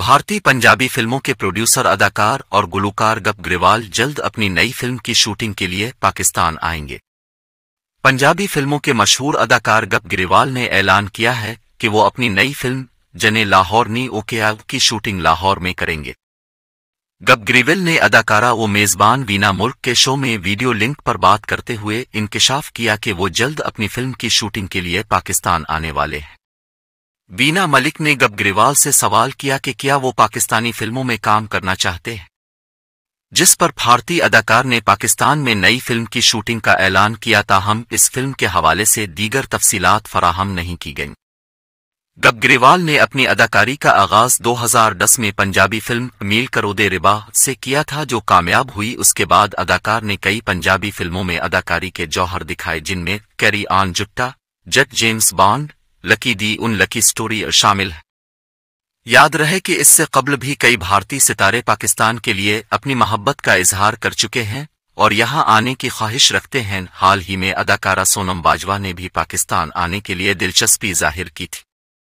भारतीय पंजाबी फिल्मों के प्रोड्यूसर अदाकार और गुलूकार गप ग्रेवाल जल्द अपनी नई फिल्म की शूटिंग के लिए पाकिस्तान आएंगे पंजाबी फिल्मों के मशहूर अदाकार गप ग्रेवाल ने ऐलान किया है कि वो अपनी नई फिल्म जने लाहौर नी ओके की शूटिंग लाहौर में करेंगे गप ग्रीवेल ने अदाकारा व मेजबान वीना मुल्क के शो में वीडियो लिंक पर बात करते हुए इंकशाफ किया कि वो जल्द अपनी फिल्म की शूटिंग के लिए पाकिस्तान आने वाले हैं वीना मलिक ने गबग्रेवाल से सवाल किया कि क्या वो पाकिस्तानी फिल्मों में काम करना चाहते हैं जिस पर भारतीय अदाकार ने पाकिस्तान में नई फिल्म की शूटिंग का ऐलान किया था हम इस फिल्म के हवाले से दीगर तफसीलात फराहम नहीं की गईं गबग्रेवाल ने अपनी अदाकारी का आगाज 2010 में पंजाबी फिल्म मील करोदे रिबा से किया था जो कामयाब हुई उसके बाद अदाकार ने कई पंजाबी फिल्मों में अदाकारी के जौहर दिखाए जिनमें carry on Jatta Jatt James Bond lucky Di unlucky story शामिल है याद रहे कि इससे कबल भी कई भारतीय सितारे पाकिस्तान के लिए अपनी मोहब्बत का इजहार कर चुके हैं और यहां आने की ख्वाहिश रखते हैं हाल ही में अदाकारा सोनम बाजवा ने भी पाकिस्तान आने के लिए दिलचस्पी जाहिर की थी